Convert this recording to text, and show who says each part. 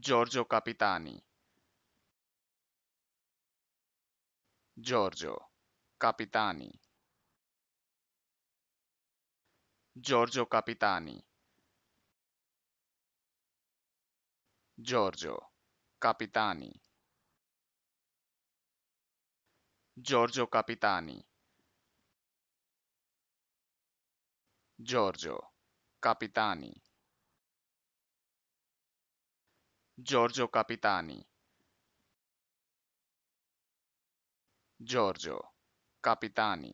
Speaker 1: Giorgio Capitani Giorgio Capitani Giorgio Capitani Giorgio Capitani Giorgio Capitani Giorgio Capitani Giorgio Capitani Giorgio Capitani